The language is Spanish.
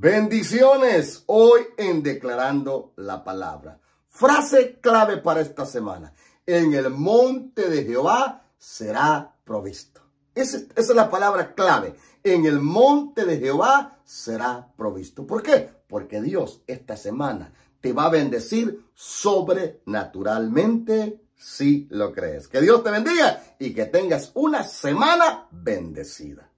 Bendiciones hoy en Declarando la Palabra. Frase clave para esta semana. En el monte de Jehová será provisto. Esa, es la palabra clave. En el monte de Jehová será provisto. ¿Por qué? Porque Dios esta semana te va a bendecir sobrenaturalmente si lo crees. Que Dios te bendiga y que tengas una semana bendecida.